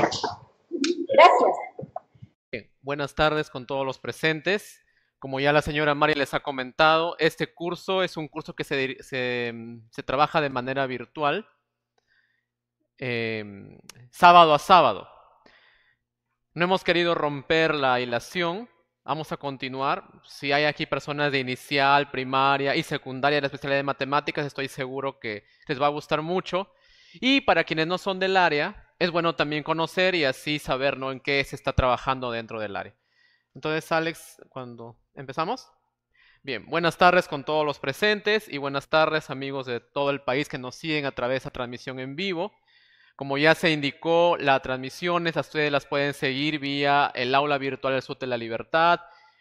Gracias. buenas tardes con todos los presentes. Como ya la señora María les ha comentado, este curso es un curso que se, mm, trabaja de manera virtual, em, sábado a sábado. No hemos querido romper la hilación, vamos a continuar. Si hay aquí personas de inicial, primaria y secundaria de la especialidad de matemáticas, estoy seguro que les va a gustar mucho. Y para quienes no son del área, es bueno también conocer y así saber en qué se está trabajando dentro del área. Entonces, Alex, cuando empezamos. Bien, buenas tardes con todos los presentes y buenas tardes amigos de todo el país que nos siguen a través de la transmisión en vivo. Como ya se indicó, las transmisiones a ustedes las pueden seguir vía el aula virtual del Sur de la Libertad,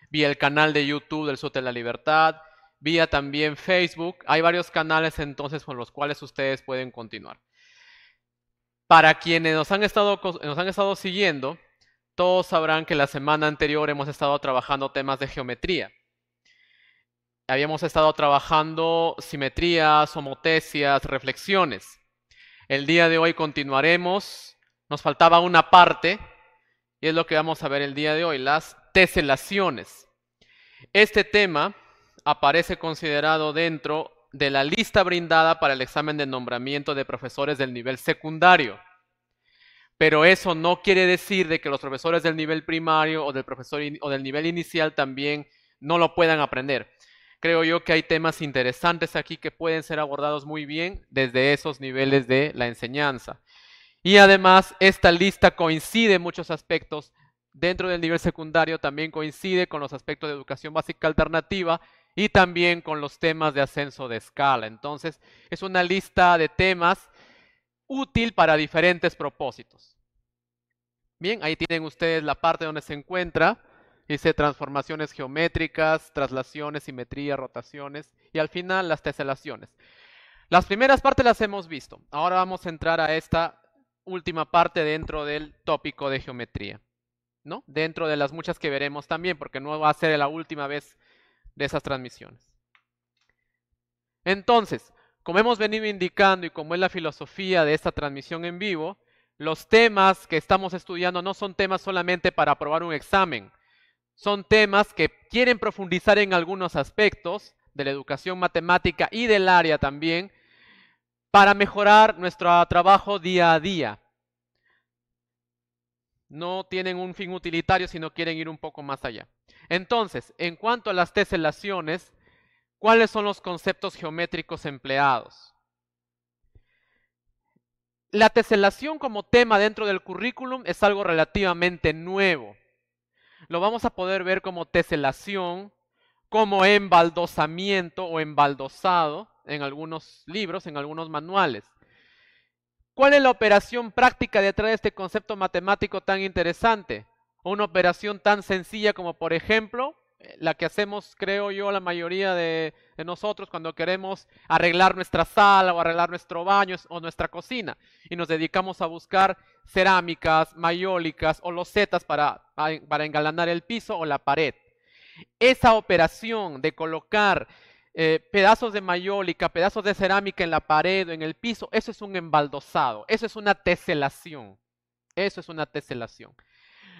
vía el canal de YouTube del Sur de la Libertad, vía también Facebook. Hay varios canales entonces con los cuales ustedes pueden continuar. Para quienes nos han estado, nos han estado siguiendo, todos sabrán que la semana anterior hemos estado trabajando temas de geometría. Habíamos estado trabajando simetrías, homotesias, reflexiones. El día de hoy continuaremos. Nos faltaba una parte y es lo que vamos a ver el día de hoy, las teselaciones. Este tema aparece considerado dentro de la lista brindada para el examen de nombramiento de profesores del nivel secundario. Pero eso no quiere decir de que los profesores del nivel primario o del, profesor o del nivel inicial también no lo puedan aprender. Creo yo que hay temas interesantes aquí que pueden ser abordados muy bien desde esos niveles de la enseñanza. Y además, esta lista coincide en muchos aspectos dentro del nivel secundario, también coincide con los aspectos de educación básica alternativa, y también con los temas de ascenso de escala. Entonces, es una lista de temas útil para diferentes propósitos. Bien, ahí tienen ustedes la parte donde se encuentra. Dice transformaciones geométricas, traslaciones, simetría, rotaciones y al final las teselaciones. Las primeras partes las hemos visto. Ahora vamos a entrar a esta última parte dentro del tópico de geometría. ¿no? Dentro de las muchas que veremos también, porque no va a ser la última vez de esas transmisiones. Entonces, como hemos venido indicando y como es la filosofía de esta transmisión en vivo, los temas que estamos estudiando no son temas solamente para aprobar un examen, son temas que quieren profundizar en algunos aspectos de la educación matemática y del área también para mejorar nuestro trabajo día a día. No tienen un fin utilitario, sino quieren ir un poco más allá. Entonces, en cuanto a las teselaciones, ¿cuáles son los conceptos geométricos empleados? La teselación como tema dentro del currículum es algo relativamente nuevo. Lo vamos a poder ver como teselación, como embaldosamiento o embaldosado en algunos libros, en algunos manuales. ¿Cuál es la operación práctica detrás de este concepto matemático tan interesante? una operación tan sencilla como por ejemplo eh, la que hacemos, creo yo, la mayoría de, nosotros cuando queremos arreglar nuestra sala o arreglar nuestro baño o nuestra cocina. Y nos dedicamos a buscar cerámicas, mayólicas o losetas para, para engalanar el piso o la pared. Esa operación de colocar eh, pedazos de mayólica, pedazos de cerámica en la pared o en el piso, eso es un embaldosado, eso es una teselación. Eso es una teselación.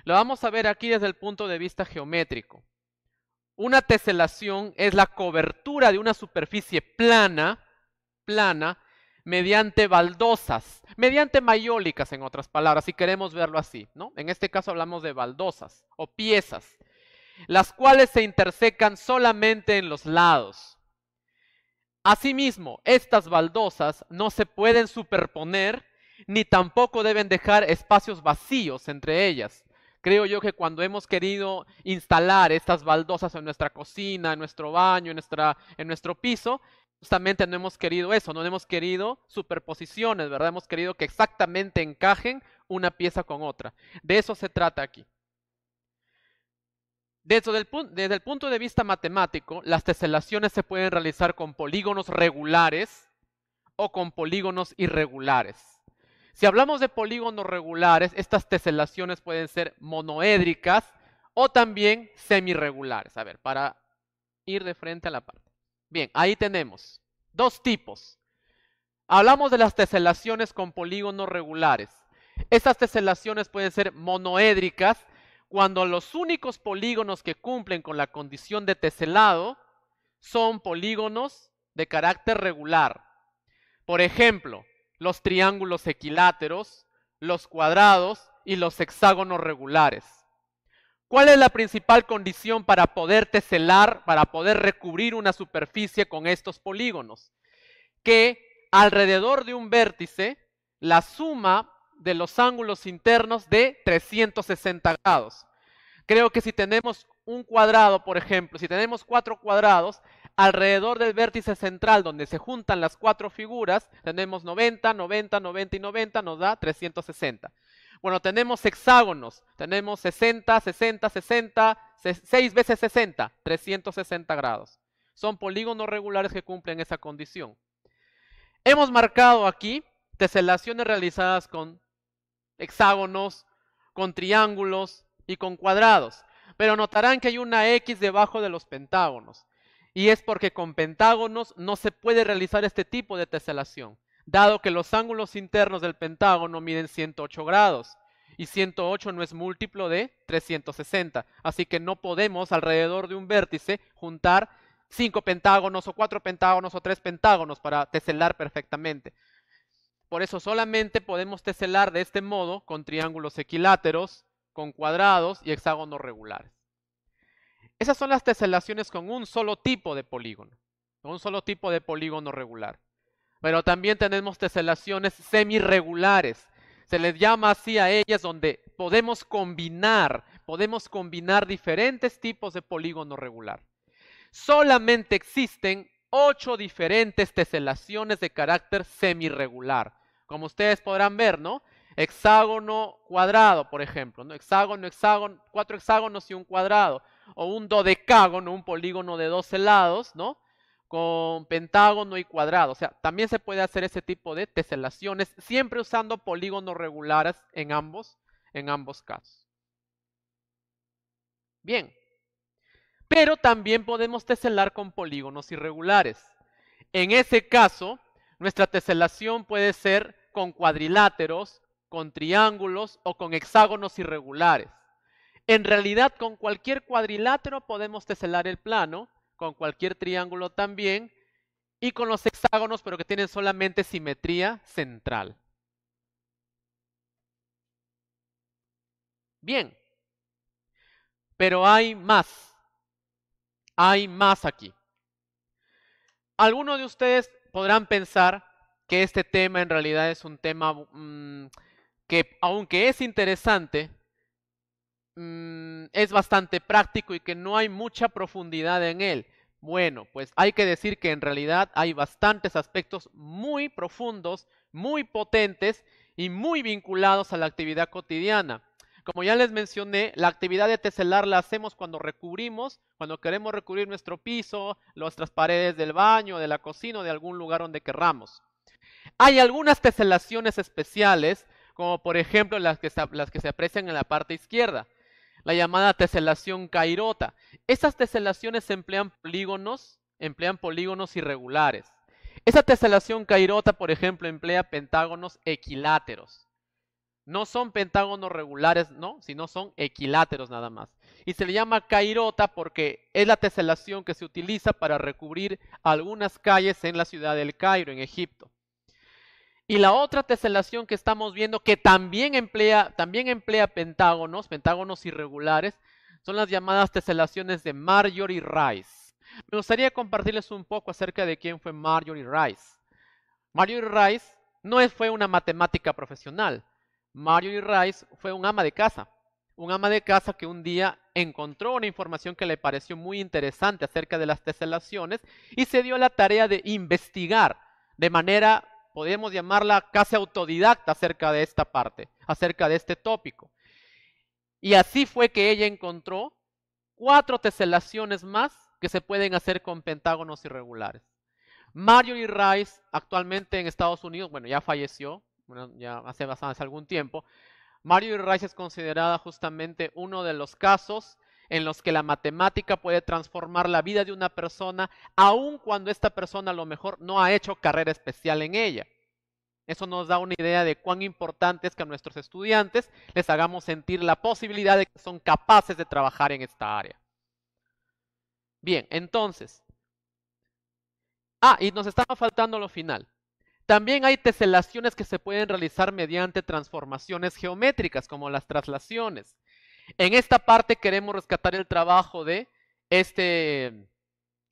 Lo vamos a ver aquí desde el punto de vista geométrico. Una teselación es la cobertura de una superficie plana, plana, mediante baldosas, mediante mayólicas en otras palabras, si queremos verlo así, ¿no? En este caso hablamos de baldosas o piezas, las cuales se intersecan solamente en los lados. Asimismo, estas baldosas no se pueden superponer ni tampoco deben dejar espacios vacíos entre ellas, Creo yo que cuando hemos querido instalar estas baldosas en nuestra cocina, en nuestro baño, en, nuestra, en nuestro piso, justamente no hemos querido eso, no hemos querido superposiciones, ¿verdad? Hemos querido que exactamente encajen una pieza con otra. De eso se trata aquí. Desde el, desde el punto de vista matemático, las teselaciones se pueden realizar con polígonos regulares o con polígonos irregulares. Si hablamos de polígonos regulares, estas teselaciones pueden ser monoédricas o también semirregulares. A ver, para ir de frente a la parte. Bien, ahí tenemos dos tipos. Hablamos de las teselaciones con polígonos regulares. Estas teselaciones pueden ser monoédricas cuando los únicos polígonos que cumplen con la condición de teselado son polígonos de carácter regular. Por ejemplo, los triángulos equiláteros, los cuadrados y los hexágonos regulares. ¿Cuál es la principal condición para poder teselar, para poder recubrir una superficie con estos polígonos? Que alrededor de un vértice, la suma de los ángulos internos de 360 grados. Creo que si tenemos un cuadrado, por ejemplo, si tenemos cuatro cuadrados, alrededor del vértice central donde se juntan las cuatro figuras, tenemos 90, 90, 90 y 90, nos da 360. Bueno, tenemos hexágonos, tenemos 60, 60, 60, 6 veces 60, 360 grados. Son polígonos regulares que cumplen esa condición. Hemos marcado aquí teselaciones realizadas con hexágonos, con triángulos y con cuadrados. Pero notarán que hay una X debajo de los pentágonos. Y es porque con pentágonos no se puede realizar este tipo de teselación, dado que los ángulos internos del pentágono miden 108 grados y 108 no es múltiplo de 360. Así que no podemos alrededor de un vértice juntar 5 pentágonos o 4 pentágonos o 3 pentágonos para teselar perfectamente. Por eso solamente podemos teselar de este modo con triángulos equiláteros, con cuadrados y hexágonos regulares. Esas son las teselaciones con un solo tipo de polígono, con un solo tipo de polígono regular. Pero también tenemos teselaciones semirregulares. Se les llama así a ellas donde podemos combinar, podemos combinar diferentes tipos de polígono regular. Solamente existen ocho diferentes teselaciones de carácter semirregular. Como ustedes podrán ver, ¿no? Hexágono cuadrado, por ejemplo, ¿no? Hexágono, hexágono, cuatro hexágonos y un cuadrado o un dodecágono, un polígono de 12 lados, ¿no? Con pentágono y cuadrado. O sea, también se puede hacer ese tipo de teselaciones, siempre usando polígonos regulares en ambos, en ambos casos. Bien. Pero también podemos teselar con polígonos irregulares. En ese caso, nuestra teselación puede ser con cuadriláteros, con triángulos o con hexágonos irregulares. En realidad, con cualquier cuadrilátero podemos teselar el plano, con cualquier triángulo también, y con los hexágonos, pero que tienen solamente simetría central. Bien, pero hay más. Hay más aquí. Algunos de ustedes podrán pensar que este tema en realidad es un tema mm, que, aunque es interesante, Mm, es bastante práctico y que no hay mucha profundidad en él. Bueno, pues hay que decir que en realidad hay bastantes aspectos muy profundos, muy potentes y muy vinculados a la actividad cotidiana. Como ya les mencioné, la actividad de teselar la hacemos cuando recubrimos, cuando queremos recubrir nuestro piso, nuestras paredes del baño, de la cocina o de algún lugar donde querramos. Hay algunas teselaciones especiales, como por ejemplo las que se aprecian en la parte izquierda la llamada teselación cairota. Esas teselaciones emplean polígonos, emplean polígonos irregulares. Esa teselación cairota, por ejemplo, emplea pentágonos equiláteros. No son pentágonos regulares, no, sino son equiláteros nada más. Y se le llama cairota porque es la teselación que se utiliza para recubrir algunas calles en la ciudad del Cairo, en Egipto. Y la otra teselación que estamos viendo, que también emplea, también emplea pentágonos, pentágonos irregulares, son las llamadas teselaciones de Marjorie Rice. Me gustaría compartirles un poco acerca de quién fue Marjorie Rice. Marjorie Rice no fue una matemática profesional. Marjorie Rice fue un ama de casa. Un ama de casa que un día encontró una información que le pareció muy interesante acerca de las teselaciones y se dio la tarea de investigar de manera podemos llamarla casi autodidacta acerca de esta parte, acerca de este tópico. Y así fue que ella encontró cuatro teselaciones más que se pueden hacer con pentágonos irregulares. Marjorie Rice, actualmente en Estados Unidos, bueno, ya falleció, ya hace, bastante algún tiempo. Marjorie Rice es considerada justamente uno de los casos en los que la matemática puede transformar la vida de una persona, aun cuando esta persona a lo mejor no ha hecho carrera especial en ella. Eso nos da una idea de cuán importante es que a nuestros estudiantes les hagamos sentir la posibilidad de que son capaces de trabajar en esta área. Bien, entonces. Ah, y nos estaba faltando lo final. También hay teselaciones que se pueden realizar mediante transformaciones geométricas, como las traslaciones. En esta parte queremos rescatar el trabajo de este,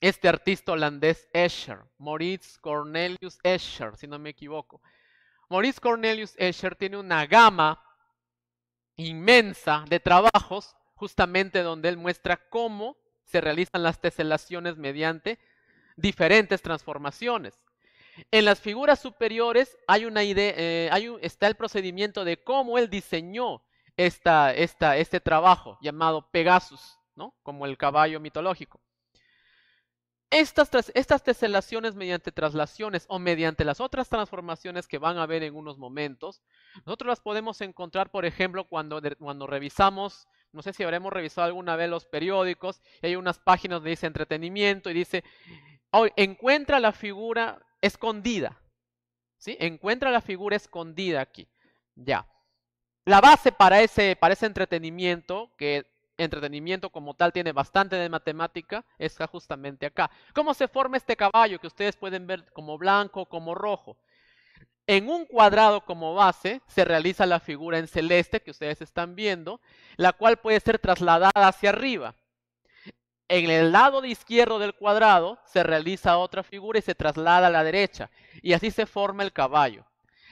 este artista holandés Escher, Moritz Cornelius Escher, si no me equivoco. Maurice Cornelius Escher tiene una gama inmensa de trabajos, justamente donde él muestra cómo se realizan las teselaciones mediante diferentes transformaciones. En las figuras superiores hay una idea, eh, está el procedimiento de cómo él diseñó esta, este trabajo llamado Pegasus, ¿no? como el caballo mitológico. Estas, estas teselaciones mediante traslaciones o mediante las otras transformaciones que van a ver en unos momentos, nosotros las podemos encontrar, por ejemplo, cuando, cuando revisamos, no sé si habremos revisado alguna vez los periódicos, hay unas páginas donde dice entretenimiento y dice, oh, encuentra la figura escondida, ¿sí? Encuentra la figura escondida aquí, ya. La base para ese, entretenimiento, que entretenimiento como tal tiene bastante de matemática, está justamente acá. ¿Cómo se forma este caballo que ustedes pueden ver como blanco, como rojo? En un cuadrado como base se realiza la figura en celeste que ustedes están viendo, la cual puede ser trasladada hacia arriba. En el lado izquierdo del cuadrado se realiza otra figura y se traslada a la derecha. Y así se forma el caballo.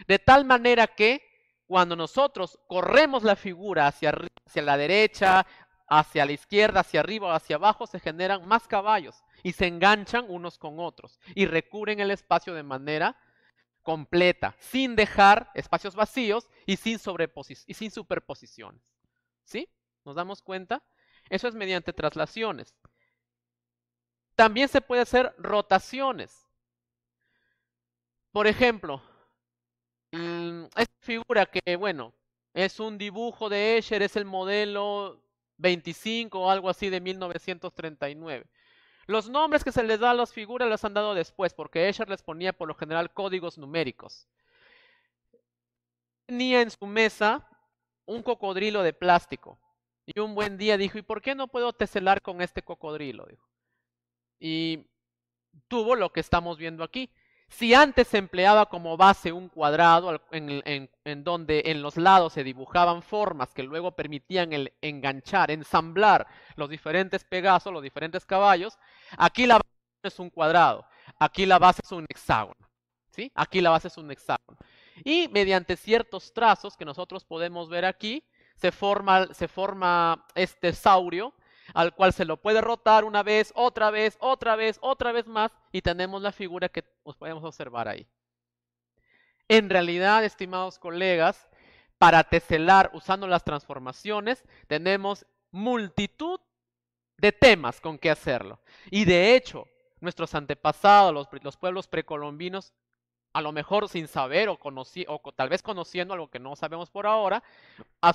De tal manera que cuando nosotros corremos la figura hacia, la derecha, hacia la izquierda, hacia arriba o hacia abajo, se generan más caballos y se enganchan unos con otros y recubren el espacio de manera completa, sin dejar espacios vacíos y sin, y sin superposiciones. ¿Sí? ¿Nos damos cuenta? Eso es mediante traslaciones. También se puede hacer rotaciones. Por ejemplo, Mm, esta figura que, bueno, es un dibujo de Escher, es el modelo 25 o algo así de 1939. Los nombres que se les da a las figuras los han dado después, porque Escher les ponía por lo general códigos numéricos. Tenía en su mesa un cocodrilo de plástico. Y un buen día dijo, ¿y por qué no puedo teselar con este cocodrilo? Y tuvo lo que estamos viendo aquí. Si antes se empleaba como base un cuadrado en, donde en los lados se dibujaban formas que luego permitían el enganchar, ensamblar los diferentes pegasos, los diferentes caballos, aquí la base es un cuadrado, aquí la base es un hexágono. ¿sí? Aquí la base es un hexágono. Y mediante ciertos trazos que nosotros podemos ver aquí, se forma este saurio al cual se lo puede rotar una vez, otra vez, otra vez, otra vez más, y tenemos la figura que os podemos observar ahí. En realidad, estimados colegas, para teselar usando las transformaciones, tenemos multitud de temas con qué hacerlo. Y de hecho, nuestros antepasados, los, pueblos precolombinos, a lo mejor sin saber o, conocí, o tal vez conociendo algo que no sabemos por ahora,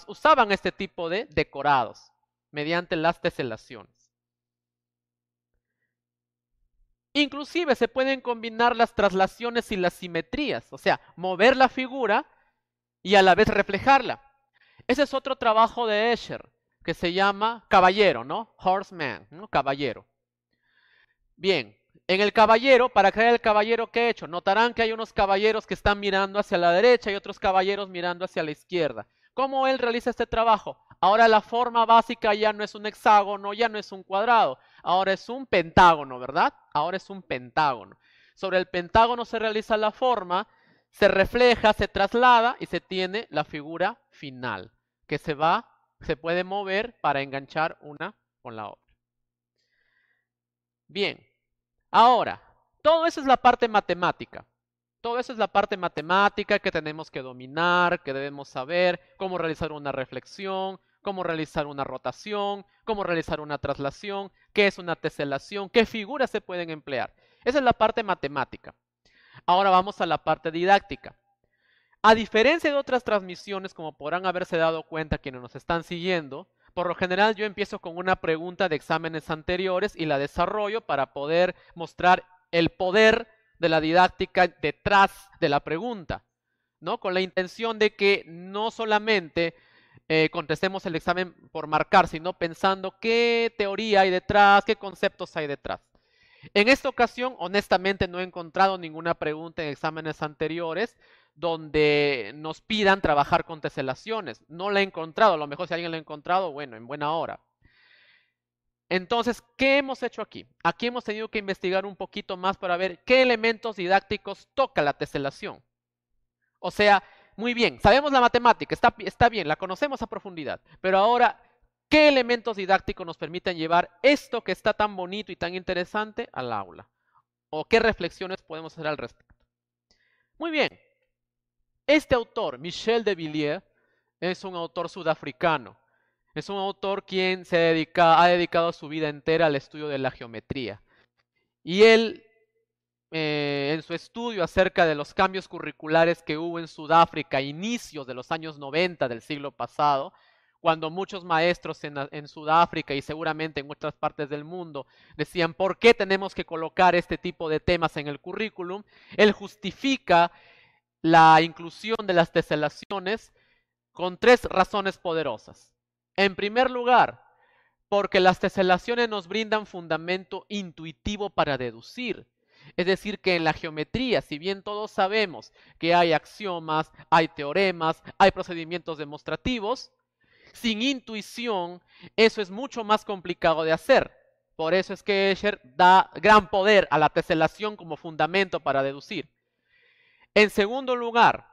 usaban este tipo de decorados mediante las teselaciones. Inclusive se pueden combinar las traslaciones y las simetrías, o sea, mover la figura y a la vez reflejarla. Ese es otro trabajo de Escher, que se llama Caballero, ¿no? Horseman, ¿no? Caballero. Bien, en el caballero, para crear el caballero que he hecho, notarán que hay unos caballeros que están mirando hacia la derecha y otros caballeros mirando hacia la izquierda. ¿Cómo él realiza este trabajo? Ahora la forma básica ya no es un hexágono, ya no es un cuadrado, ahora es un pentágono, ¿verdad? Ahora es un pentágono. Sobre el pentágono se realiza la forma, se refleja, se traslada y se tiene la figura final, que se va, se puede mover para enganchar una con la otra. Bien, ahora, todo eso es la parte matemática. Todo eso es la parte matemática que tenemos que dominar, que debemos saber, cómo realizar una reflexión, cómo realizar una rotación, cómo realizar una traslación, qué es una teselación, qué figuras se pueden emplear. Esa es la parte matemática. Ahora vamos a la parte didáctica. A diferencia de otras transmisiones, como podrán haberse dado cuenta quienes nos están siguiendo, por lo general yo empiezo con una pregunta de exámenes anteriores y la desarrollo para poder mostrar el poder de la didáctica detrás de la pregunta, ¿no? Con la intención de que no solamente eh, contestemos el examen por marcar, sino pensando qué teoría hay detrás, qué conceptos hay detrás. En esta ocasión, honestamente, no he encontrado ninguna pregunta en exámenes anteriores donde nos pidan trabajar con teselaciones. No la he encontrado, a lo mejor si alguien la ha encontrado, bueno, en buena hora. Entonces, ¿qué hemos hecho aquí? Aquí hemos tenido que investigar un poquito más para ver qué elementos didácticos toca la teselación. O sea, muy bien, sabemos la matemática, está, está bien, la conocemos a profundidad, pero ahora, ¿qué elementos didácticos nos permiten llevar esto que está tan bonito y tan interesante al aula? ¿O qué reflexiones podemos hacer al respecto? Muy bien, este autor, Michel de Villiers, es un autor sudafricano. Es un autor quien se dedica, ha dedicado su vida entera al estudio de la geometría. Y él eh, en su estudio acerca de los cambios curriculares que hubo en Sudáfrica a inicios de los años 90 del siglo pasado, cuando muchos maestros en, en, Sudáfrica y seguramente en otras partes del mundo decían, ¿por qué tenemos que colocar este tipo de temas en el currículum? Él justifica la inclusión de las teselaciones con tres razones poderosas. En primer lugar, porque las teselaciones nos brindan fundamento intuitivo para deducir. Es decir, que en la geometría, si bien todos sabemos que hay axiomas, hay teoremas, hay procedimientos demostrativos, sin intuición eso es mucho más complicado de hacer. Por eso es que Escher da gran poder a la teselación como fundamento para deducir. En segundo lugar,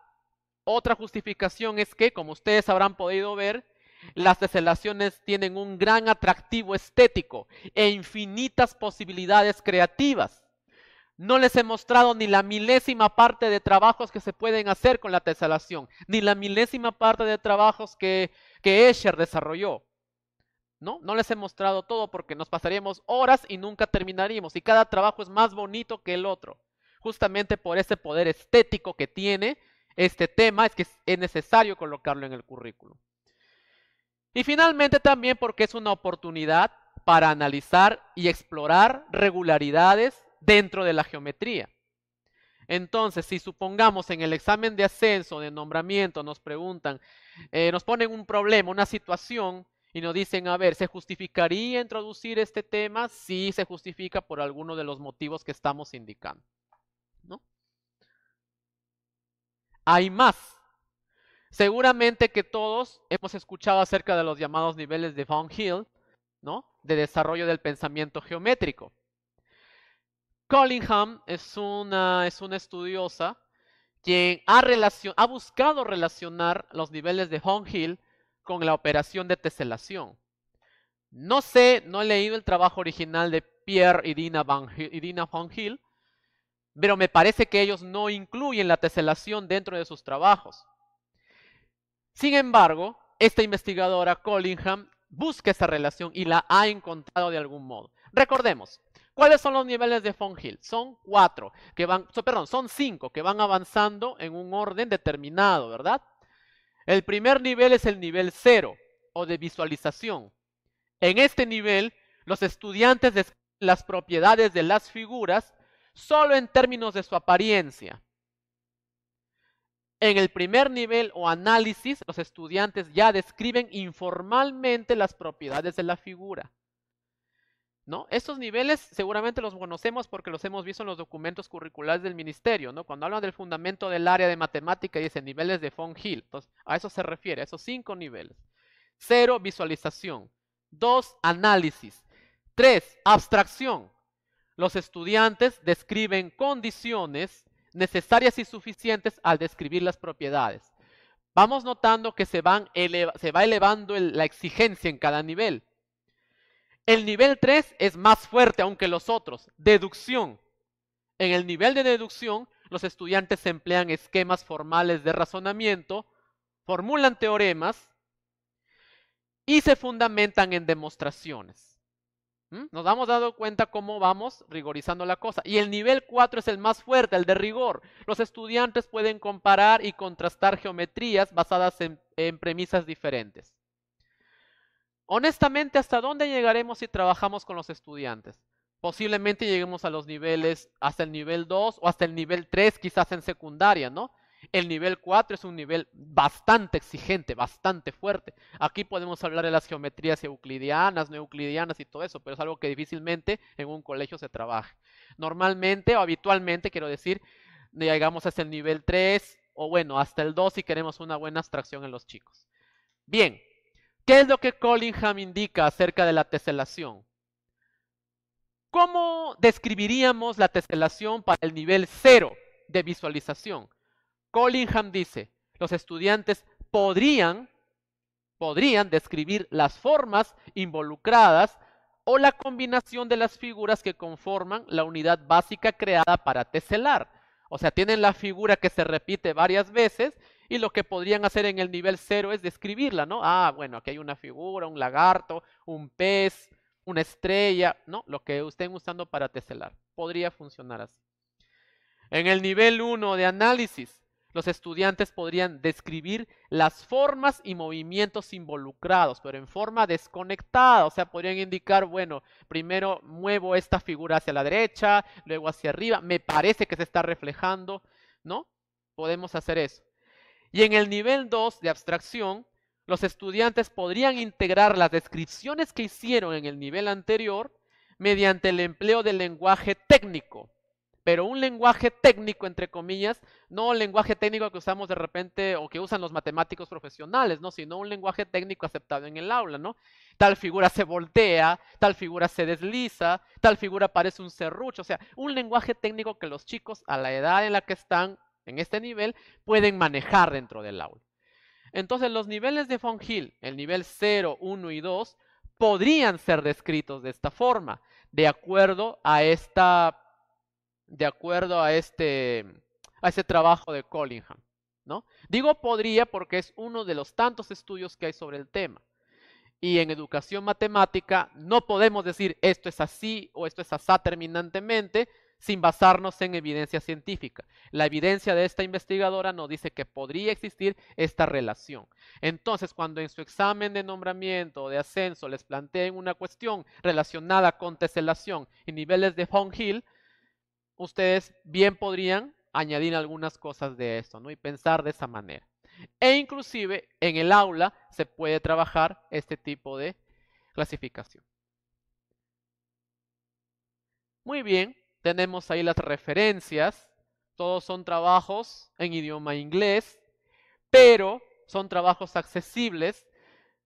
otra justificación es que, como ustedes habrán podido ver, las teselaciones tienen un gran atractivo estético e infinitas posibilidades creativas. No les he mostrado ni la milésima parte de trabajos que se pueden hacer con la tesalación, ni la milésima parte de trabajos que, que Escher desarrolló. ¿No? no les he mostrado todo porque nos pasaríamos horas y nunca terminaríamos. Y cada trabajo es más bonito que el otro. Justamente por ese poder estético que tiene este tema es que es necesario colocarlo en el currículum. Y finalmente también porque es una oportunidad para analizar y explorar regularidades dentro de la geometría. Entonces, si supongamos en el examen de ascenso, de nombramiento, nos preguntan, eh, nos ponen un problema, una situación, y nos dicen, a ver, ¿se justificaría introducir este tema? si sí, se justifica por alguno de los motivos que estamos indicando. ¿no? Hay más. Seguramente que todos hemos escuchado acerca de los llamados niveles de Von Hill, ¿no? De desarrollo del pensamiento geométrico. Collingham es una, es una estudiosa quien ha, ha buscado relacionar los niveles de Hong Hill con la operación de teselación. No sé, no he leído el trabajo original de Pierre y Dina, Van, Hill, pero me parece que ellos no incluyen la teselación dentro de sus trabajos. Sin embargo, esta investigadora Collingham busca esa relación y la ha encontrado de algún modo. Recordemos, ¿Cuáles son los niveles de Hill? Son cuatro, que van, perdón, son cinco que van avanzando en un orden determinado, ¿verdad? El primer nivel es el nivel cero o de visualización. En este nivel, los estudiantes describen las propiedades de las figuras solo en términos de su apariencia. En el primer nivel o análisis, los estudiantes ya describen informalmente las propiedades de la figura. ¿No? Estos niveles seguramente los conocemos porque los hemos visto en los documentos curriculares del ministerio, ¿no? Cuando hablan del fundamento del área de matemática dicen niveles de Von Hill. a eso se refiere, a esos cinco niveles. Cero, visualización. Dos, análisis. Tres, abstracción. Los estudiantes describen condiciones necesarias y suficientes al describir las propiedades. Vamos notando que se, va elevando la exigencia en cada nivel. El nivel 3 es más fuerte aunque los otros. Deducción. En el nivel de deducción, los estudiantes emplean esquemas formales de razonamiento, formulan teoremas y se fundamentan en demostraciones. ¿Mm? Nos hemos dado cuenta cómo vamos rigorizando la cosa. Y el nivel 4 es el más fuerte, el de rigor. Los estudiantes pueden comparar y contrastar geometrías basadas en premisas diferentes. Honestamente, ¿hasta dónde llegaremos si trabajamos con los estudiantes? Posiblemente lleguemos a los niveles, hasta el nivel 2 o hasta el nivel 3, quizás en secundaria, ¿no? El nivel 4 es un nivel bastante exigente, bastante fuerte. Aquí podemos hablar de las geometrías euclidianas, no euclidianas y todo eso, pero es algo que difícilmente en un colegio se trabaje. Normalmente o habitualmente, quiero decir, llegamos hasta el nivel 3 o bueno, hasta el 2 si queremos una buena abstracción en los chicos. Bien, ¿Qué es lo que Collingham indica acerca de la teselación? ¿Cómo describiríamos la teselación para el nivel cero de visualización? Collingham dice, los estudiantes podrían, podrían describir las formas involucradas o la combinación de las figuras que conforman la unidad básica creada para teselar. O sea, tienen la figura que se repite varias veces y lo que podrían hacer en el nivel 0 es describirla, ¿no? Ah, bueno, aquí hay una figura, un lagarto, un pez, una estrella, ¿no? Lo que estén usando para teselar. Podría funcionar así. En el nivel 1 de análisis, los estudiantes podrían describir las formas y movimientos involucrados, pero en forma desconectada. O sea, podrían indicar, bueno, primero muevo esta figura hacia la derecha, luego hacia arriba. Me parece que se está reflejando, ¿no? Podemos hacer eso. Y en el nivel 2 de abstracción, los estudiantes podrían integrar las descripciones que hicieron en el nivel anterior mediante el empleo del lenguaje técnico. Pero un lenguaje técnico, entre comillas, no un lenguaje técnico que usamos de repente o que usan los matemáticos profesionales, ¿no? sino un lenguaje técnico aceptado en el aula. ¿no? Tal figura se voltea, tal figura se desliza, tal figura parece un serrucho. O sea, un lenguaje técnico que los chicos a la edad en la que están en este nivel pueden manejar dentro del aula. Entonces los niveles de Von Hill, el nivel 0, 1 y 2, podrían ser descritos de esta forma, de acuerdo a esta de acuerdo a este a este trabajo de Collingham, ¿no? Digo podría porque es uno de los tantos estudios que hay sobre el tema. Y en educación matemática no podemos decir esto es así o esto es asá terminantemente, sin basarnos en evidencia científica. La evidencia de esta investigadora nos dice que podría existir esta relación. Entonces, cuando en su examen de nombramiento o de ascenso les planteen una cuestión relacionada con teselación y niveles de fong Hill, ustedes bien podrían añadir algunas cosas de esto ¿no? y pensar de esa manera. E inclusive en el aula se puede trabajar este tipo de clasificación. Muy bien, tenemos ahí las referencias. Todos son trabajos en idioma inglés, pero son trabajos accesibles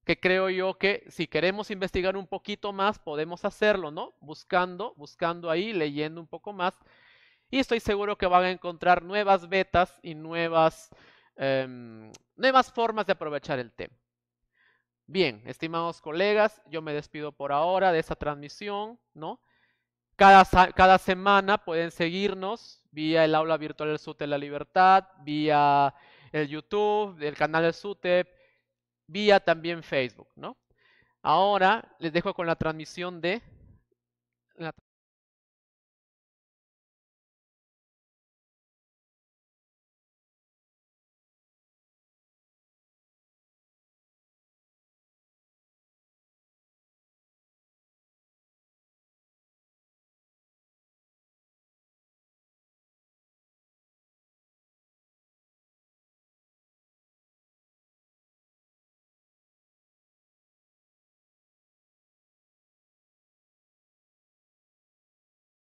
que creo yo que si queremos investigar un poquito más podemos hacerlo, ¿no? Buscando, buscando ahí, leyendo un poco más. Y estoy seguro que van a encontrar nuevas betas y nuevas, em, nuevas formas de aprovechar el tema. Bien, estimados colegas, yo me despido por ahora de esta transmisión, ¿no? Cada, semana pueden seguirnos vía el aula virtual del SUTE La Libertad, vía el YouTube, el canal del SUTEP, vía también Facebook, ¿no? Ahora les dejo con la transmisión de...